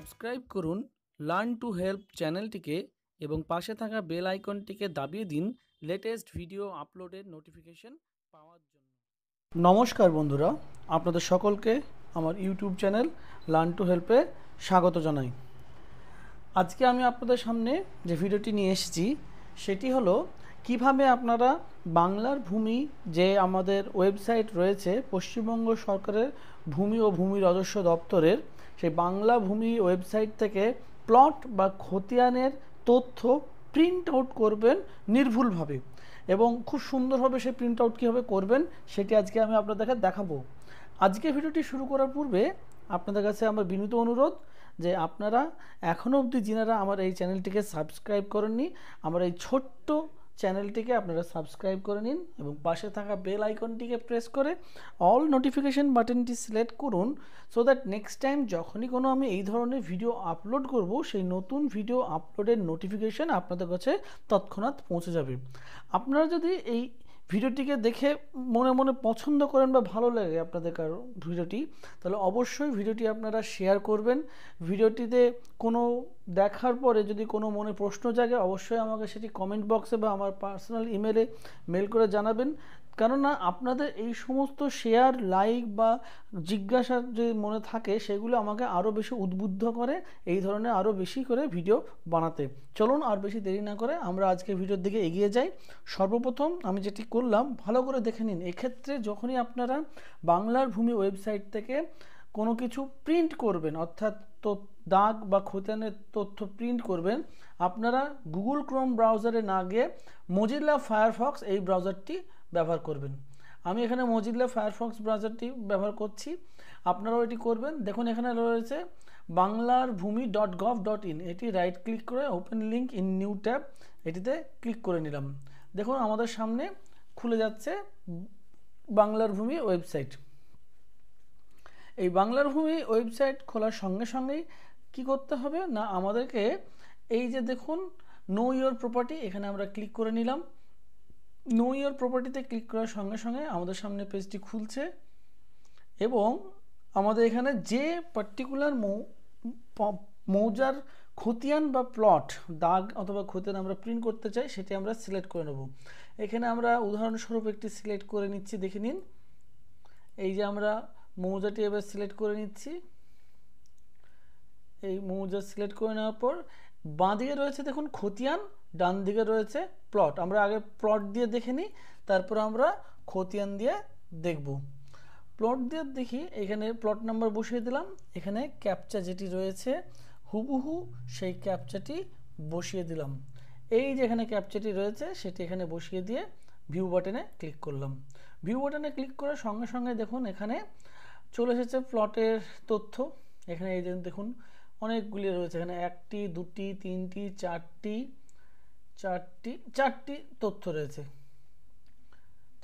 Subscribe করুন learn to help চ্যানেলটিকে এবং পাশে থাকা বেল আইকনটিকে দাবিয়ে দিন লেটেস্ট ভিডিও আপলোডের নোটিফিকেশন পাওয়ার জন্য নমস্কার বন্ধুরা আপনাদের সকলকে আমার ইউটিউব চ্যানেল লার্ন টু হেল্পে স্বাগত জানাই আজকে আমি আপনাদের সামনে যে ভিডিওটি নিয়ে এসেছি সেটি হলো কিভাবে আপনারা বাংলার ভূমি যে আমাদের ওয়েবসাইট রয়েছে পশ্চিমবঙ্গ সরকারের ভূমি ও ভূমি রাজস্ব দপ্তরের সেই বাংলা ভূমি ওয়েবসাইট থেকে প্লট বা খতিয়ানের তথ্য প্রিন্ট আউট করবেন নির্ভুলভাবে এবং খুব সুন্দরভাবে সেই প্রিন্ট আউট কীভাবে করবেন সেটি আজকে আমি আপনাদেরকে দেখাবো আজকে ভিডিওটি শুরু করার পূর্বে আপনাদের কাছে আমার বিনীত অনুরোধ যে আপনারা এখনও অবধি যিনারা আমার এই চ্যানেলটিকে সাবস্ক্রাইব করেননি আমার এই ছোট্ট চ্যানেলটিকে আপনারা সাবস্ক্রাইব করে নিন এবং পাশে থাকা বেল আইকনটিকে প্রেস করে অল নোটিফিকেশান বাটনটি সিলেক্ট করুন সো দ্যাট নেক্সট টাইম যখনই কোনো আমি এই ধরনের ভিডিও আপলোড করব সেই নতুন ভিডিও আপলোডের নোটিফিকেশান আপনাদের কাছে তৎক্ষণাৎ পৌঁছে যাবে আপনারা যদি এই ভিডিওটিকে দেখে মনে মনে পছন্দ করেন বা ভালো লাগে আপনাদের কারো ভিডিওটি তাহলে অবশ্যই ভিডিওটি আপনারা শেয়ার করবেন ভিডিওটিতে কোনো দেখার পরে যদি কোনো মনে প্রশ্ন জাগে অবশ্যই আমাকে সেটি কমেন্ট বক্সে বা আমার পার্সোনাল ইমেলে মেল করে জানাবেন কেননা আপনাদের এই সমস্ত শেয়ার লাইক বা জিজ্ঞাসা যে মনে থাকে সেগুলো আমাকে আরও বেশি উদ্বুদ্ধ করে এই ধরনের আরও বেশি করে ভিডিও বানাতে চলুন আর বেশি দেরি না করে আমরা আজকে ভিডিওর দিকে এগিয়ে যাই সর্বপ্রথম আমি যেটি করলাম ভালো করে দেখে নিন এক্ষেত্রে যখনই আপনারা বাংলার ভূমি ওয়েবসাইট থেকে কোনো কিছু প্রিন্ট করবেন অর্থাৎ তো দাগ বা খতানের তথ্য প্রিন্ট করবেন আপনারা গুগল ক্রোম ব্রাউজারে না গিয়ে মজিল্লা ফায়ারফক্স এই ব্রাউজারটি ব্যবহার করবেন আমি এখানে মজিদলা ফায়ারফক্স ব্রাউজারটি ব্যবহার করছি আপনারাও এটি করবেন দেখুন এখানে রয়েছে বাংলার ভূমি ডট গভ ডট ইন এটি রাইট ক্লিক করে open link in new tab এটিতে ক্লিক করে নিলাম দেখুন আমাদের সামনে খুলে যাচ্ছে বাংলার ভূমি ওয়েবসাইট এই বাংলার ভূমি ওয়েবসাইট খোলার সঙ্গে সঙ্গেই কি করতে হবে না আমাদেরকে এই যে দেখুন নো ইয়োর প্রপার্টি এখানে আমরা ক্লিক করে নিলাম নো ইয়ার প্রপার্টিতে ক্লিক করার সঙ্গে সঙ্গে আমাদের সামনে পেজটি খুলছে এবং আমাদের এখানে যে পার্টিকুলার মৌ মৌজার খতিয়ান বা প্লট দাগ অথবা খতিয়ান আমরা প্রিন্ট করতে চাই সেটি আমরা সিলেক্ট করে নেব এখানে আমরা উদাহরণস্বরূপ একটি সিলেক্ট করে নিচ্ছি দেখে নিন এই যে আমরা মৌজাটি এবার সিলেক্ট করে নিচ্ছি এই মৌজা সিলেক্ট করে নেওয়ার পর বাঁ দিকে রয়েছে দেখুন খতিয়ান ডান দিকে রয়েছে প্লট আমরা আগে প্লট দিয়ে দেখে নিই তারপর আমরা খতিয়ান দিয়ে দেখব প্লট দিয়ে দেখি এখানে প্লট নাম্বার বসিয়ে দিলাম এখানে ক্যাপচা যেটি রয়েছে হুবহু সেই ক্যাপচাটি বসিয়ে দিলাম এই যে এখানে ক্যাপচাটি রয়েছে সেটি এখানে বসিয়ে দিয়ে ভিউ বাটনে ক্লিক করলাম ভিউ বাটনে ক্লিক করার সঙ্গে সঙ্গে দেখুন এখানে চলে এসেছে প্লটের তথ্য এখানে এই দেখুন অনেকগুলি রয়েছে এখানে একটি দুটি তিনটি চারটি চারটি চারটি তথ্য রয়েছে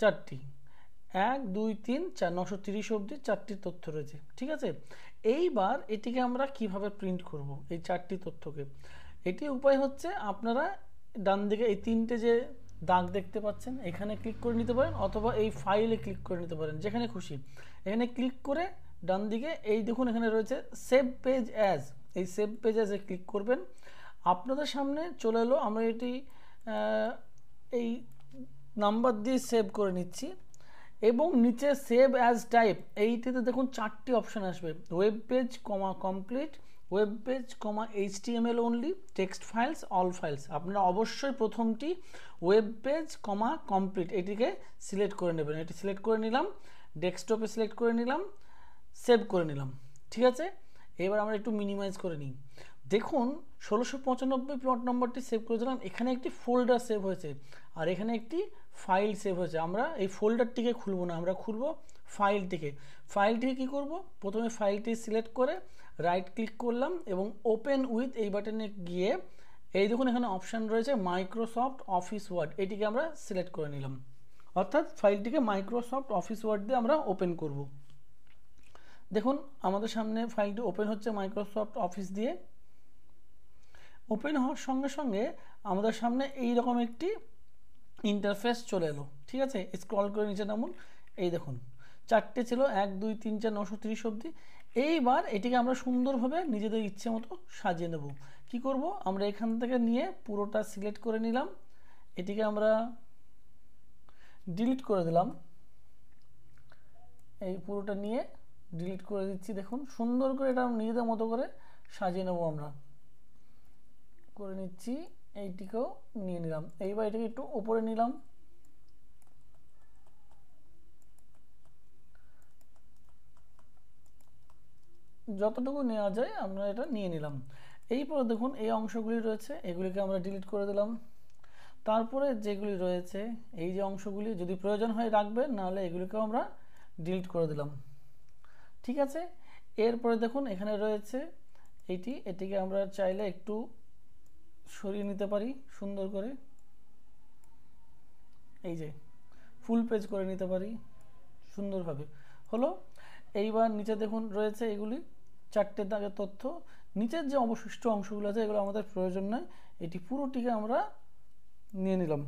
চারটি এক দুই তিন চার নশো তিরিশ অবধি চারটি তথ্য রয়েছে ঠিক আছে এইবার এটিকে আমরা কিভাবে প্রিন্ট করব এই চারটি তথ্যকে এটি উপায় হচ্ছে আপনারা ডান দিকে এই তিনটে যে দাগ দেখতে পাচ্ছেন এখানে ক্লিক করে নিতে পারেন অথবা এই ফাইলে ক্লিক করে নিতে পারেন যেখানে খুশি এখানে ক্লিক করে ডান দিকে এই দেখুন এখানে রয়েছে সেভ পেজ অ্যাজ এই সেভ পেজেসে ক্লিক করবেন আপনাদের সামনে চলে এলো আমরা এটি এই নাম্বার দিয়ে সেভ করে নিচ্ছি এবং নিচে সেভ অ্যাজ টাইপ এইটিতে দেখুন চারটি অপশান আসবে web page comma complete web page comma HTML only text files all files আপনারা অবশ্যই প্রথমটি ওয়েব পেজ কমা কমপ্লিট এটিকে সিলেক্ট করে নেবেন এটি সিলেক্ট করে নিলাম ডেস্কটপে সিলেক্ট করে নিলাম সেভ করে নিলাম ঠিক আছে এবার আমরা একটু মিনিমাইজ করে নিই দেখুন ষোলোশো পঁচানব্বই প্লট নম্বরটি সেভ করে দিলাম এখানে একটি ফোল্ডার সেভ হয়েছে আর এখানে একটি ফাইল সেভ হয়েছে আমরা এই ফোল্ডারটিকে খুলব না আমরা খুলব ফাইলটিকে ফাইলটিকে কী করব প্রথমে ফাইলটি সিলেক্ট করে রাইট ক্লিক করলাম এবং ওপেন উইথ এই বাটনে গিয়ে এই দেখুন এখানে অপশান রয়েছে মাইক্রোসফট অফিস ওয়ার্ড এটিকে আমরা সিলেক্ট করে নিলাম অর্থাৎ ফাইলটিকে মাইক্রোসফট অফিস ওয়ার্ড দিয়ে আমরা ওপেন করব দেখুন আমাদের সামনে ফাইলটি ওপেন হচ্ছে মাইক্রোসফট অফিস দিয়ে ওপেন হওয়ার সঙ্গে সঙ্গে আমাদের সামনে এই রকম একটি ইন্টারফেস চলে এলো ঠিক আছে স্ক্রল করে নিচে নামুন এই দেখুন চারটে ছিল এক দুই তিন চার নশো তিরিশ অব্দি এইবার এটিকে আমরা সুন্দরভাবে নিজেদের ইচ্ছে মতো সাজিয়ে নেব কি করব আমরা এখান থেকে নিয়ে পুরোটা সিলেক্ট করে নিলাম এটিকে আমরা ডিলিট করে দিলাম এই পুরোটা নিয়ে ডিলিট করে দিচ্ছি দেখুন সুন্দর করে এটা নিজেদের মতো করে সাজিয়ে নেবো আমরা করে নিচ্ছি এইটিকেও নিয়ে নিলাম এইবার এটাকে একটু ওপরে নিলাম যতটুকু নেওয়া যায় আমরা এটা নিয়ে নিলাম পরে দেখুন এই অংশগুলি রয়েছে এগুলিকে আমরা ডিলিট করে দিলাম তারপরে যেগুলি রয়েছে এই যে অংশগুলি যদি প্রয়োজন হয় রাখবেন নাহলে এগুলিকেও আমরা ডিলিট করে দিলাম ঠিক আছে এরপরে দেখুন এখানে রয়েছে এটি এটিকে আমরা চাইলে একটু সরিয়ে নিতে পারি সুন্দর করে এই যে ফুল পেজ করে নিতে পারি সুন্দরভাবে হলো এইবার নিচে দেখুন রয়েছে এগুলি চারটে দাগের তথ্য নিচের যে অবশিষ্ট অংশগুলো আছে এগুলো আমাদের প্রয়োজন নয় এটি পুরোটিকে আমরা নিয়ে নিলাম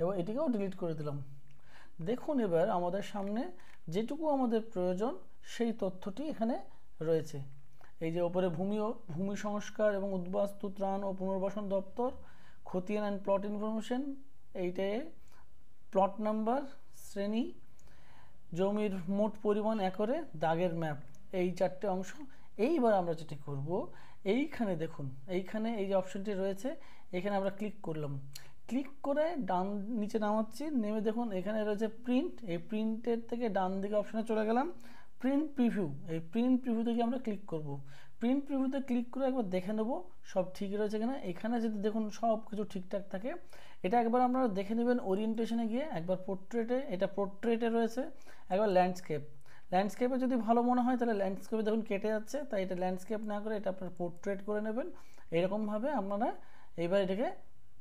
এবং এটিকেও ডিলিট করে দিলাম দেখুন এবার আমাদের সামনে যেটুকু আমাদের প্রয়োজন সেই তথ্যটি এখানে রয়েছে এই যে ওপরে ভূমি ভূমি সংস্কার এবং উদ্বাস্তু ত্রাণ ও পুনর্বাসন দপ্তর খতিয়ান অ্যান্ড প্লট ইনফরমেশন এইটায় প্লট নাম্বার শ্রেণী জমির মোট পরিমাণ একরে দাগের ম্যাপ এই চারটে অংশ এইবার আমরা যেটি করব এইখানে দেখুন এইখানে এই যে অপশনটি রয়েছে এখানে আমরা ক্লিক করলাম ক্লিক করে ডান নিচে নামাচ্ছি নেমে দেখুন এখানে রয়েছে প্রিন্ট এই প্রিন্টের থেকে ডান দিকে অপশানে চলে গেলাম প্রিন্ট প্রিভিউ এই প্রিন্ট প্রিভিউতে গিয়ে আমরা ক্লিক করব প্রিন্ট প্রিভিউতে ক্লিক করে একবার দেখে নেব সব ঠিক রয়েছে কিনা এখানে যদি দেখুন সব কিছু ঠিকঠাক থাকে এটা একবার আপনারা দেখে নেবেন ওরিয়েন্টেশনে গিয়ে একবার পোর্ট্রেটে এটা পোর্ট্রেটে রয়েছে একবার ল্যান্ডস্কেপ ল্যান্ডস্কেপে যদি ভালো মনে হয় তাহলে ল্যান্ডস্কেপে দেখুন কেটে যাচ্ছে তাই এটা ল্যান্ডস্কেপ না করে এটা আপনার পোর্ট্রেট করে নেবেন এরকমভাবে আপনারা এবার এটাকে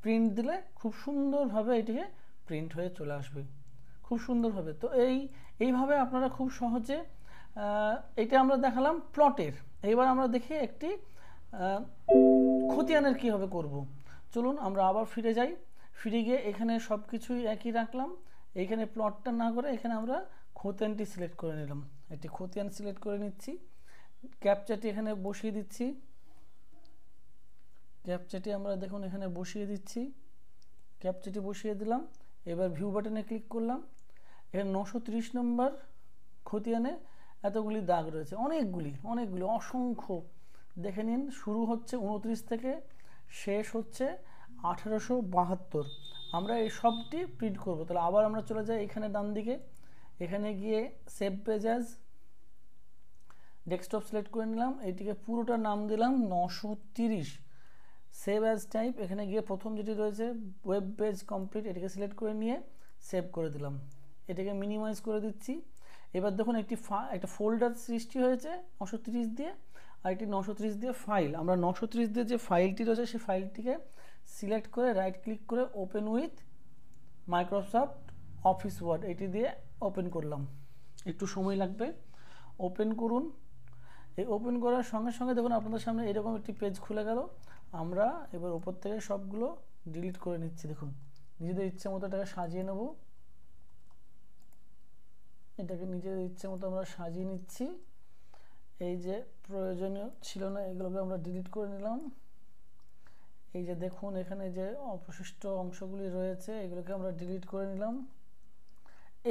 প্রিন্ট দিলে খুব সুন্দরভাবে এটিকে প্রিন্ট হয়ে চলে আসবে খুব সুন্দরভাবে তো এই এইভাবে আপনারা খুব সহজে এটা আমরা দেখালাম প্লটের এইবার আমরা দেখি একটি খতিয়ানের কীভাবে করব। চলুন আমরা আবার ফিরে যাই ফিরে গিয়ে এখানে সব কিছুই একই রাখলাম এইখানে প্লটটা না করে এখানে আমরা খতিয়ানটি সিলেক্ট করে নিলাম একটি খতিয়ান সিলেক্ট করে নিচ্ছি ক্যাপচারটি এখানে বসিয়ে দিচ্ছি ক্যাপচারটি আমরা দেখুন এখানে বসিয়ে দিচ্ছি ক্যাপচারটি বসিয়ে দিলাম এবার ভিউ বাটনে ক্লিক করলাম এখানে নশো নম্বর খতিয়ানে এতগুলি দাগ রয়েছে অনেকগুলি অনেকগুলি অসংখ্য দেখে নিন শুরু হচ্ছে উনত্রিশ থেকে শেষ হচ্ছে আঠেরোশো বাহাত্তর আমরা এই সবটি প্রিন্ট করব তাহলে আবার আমরা চলে যাই এখানে ডান দিকে এখানে গিয়ে সেভ পেজাজ ডেস্কটপ সিলেক্ট করে নিলাম এটিকে পুরোটা নাম দিলাম নশো তিরিশ সেভ অ্যাজ টাইপ এখানে গিয়ে প্রথম যেটি রয়েছে ওয়েব পেজ কমপ্লিট এটিকে সিলেক্ট করে নিয়ে সেভ করে দিলাম এটাকে মিনিমাইজ করে দিচ্ছি এবার দেখুন একটি ফা একটা ফোল্ডার সৃষ্টি হয়েছে নশো দিয়ে আর একটি নশো দিয়ে ফাইল আমরা নশো দিয়ে যে ফাইলটি রয়েছে সেই ফাইলটিকে সিলেক্ট করে রাইট ক্লিক করে open with Microsoft Office Word এটি দিয়ে ওপেন করলাম একটু সময় লাগবে ওপেন করুন এই ওপেন করার সঙ্গে সঙ্গে দেখুন আপনাদের সামনে এরকম একটি পেজ খুলে গেল আমরা এবার ওপর থেকে সবগুলো ডিলিট করে নিচ্ছি দেখুন নিজেদের ইচ্ছে মতো এটাকে সাজিয়ে নেবো এটাকে নিজের ইচ্ছে মতো আমরা সাজিয়ে নিচ্ছি এই যে প্রয়োজনীয় ছিল না এগুলোকে আমরা ডিলিট করে নিলাম এই যে দেখুন এখানে যে অবশিষ্ট অংশগুলি রয়েছে এগুলোকে আমরা ডিলিট করে নিলাম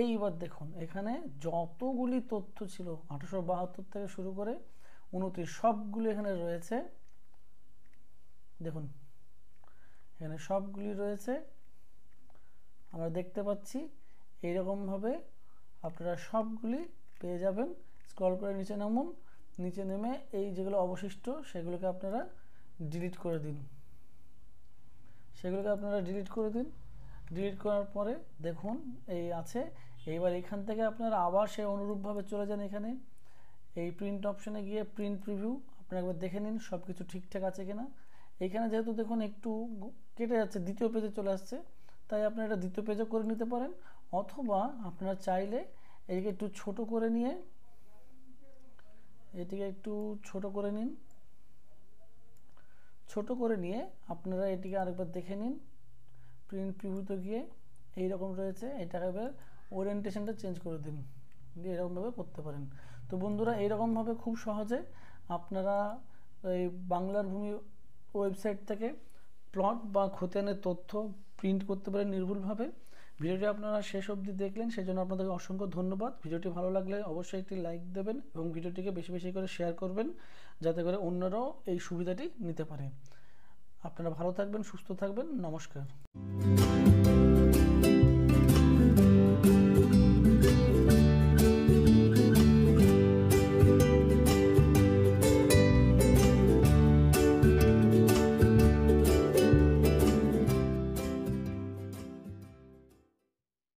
এইবার দেখুন এখানে যতগুলি তথ্য ছিল আঠারোশো বাহাত্তর থেকে শুরু করে উনত্রিশ সবগুলি এখানে রয়েছে দেখুন এখানে সবগুলি রয়েছে আমরা দেখতে পাচ্ছি এইরকমভাবে আপনারা সবগুলি পেয়ে যাবেন স্ক্রল করে নিচে নামুন নিচে নেমে এই যেগুলো অবশিষ্ট সেগুলোকে আপনারা ডিলিট করে দিন সেগুলোকে আপনারা ডিলিট করে দিন ডিলিট করার পরে দেখুন এই আছে এইবার এখান থেকে আপনারা আবার সে অনুরূপভাবে চলে যান এখানে এই প্রিন্ট অপশানে গিয়ে প্রিন্ট প্রিভিউ আপনারা একবার দেখে নিন সব কিছু ঠিকঠাক আছে কিনা এখানে যেহেতু দেখুন একটু কেটে যাচ্ছে দ্বিতীয় পেজে চলে আসছে তাই আপনারা এটা দ্বিতীয় পেজও করে নিতে পারেন অথবা আপনারা চাইলে এটিকে একটু ছোট করে নিয়ে এটিকে একটু ছোট করে নিন ছোট করে নিয়ে আপনারা এটিকে আরেকবার দেখে নিন প্রিন্ট পিভিতে গিয়ে এইরকম রয়েছে এটাকে এবার ওরিয়েন্টেশনটা চেঞ্জ করে দিন দিয়ে এরকমভাবে করতে পারেন তো বন্ধুরা এইরকমভাবে খুব সহজে আপনারা এই বাংলার ভূমি ওয়েবসাইট থেকে প্লট বা খতিয়ানের তথ্য প্রিন্ট করতে পারেন নির্ভুলভাবে ভিডিওটি আপনারা শেষ অবধি দেখলেন সেই জন্য আপনাদেরকে অসংখ্য ধন্যবাদ ভিডিওটি ভালো লাগলে অবশ্যই একটি লাইক দেবেন এবং ভিডিওটিকে বেশি বেশি করে শেয়ার করবেন যাতে করে অন্যরাও এই সুবিধাটি নিতে পারে আপনারা ভালো থাকবেন সুস্থ থাকবেন নমস্কার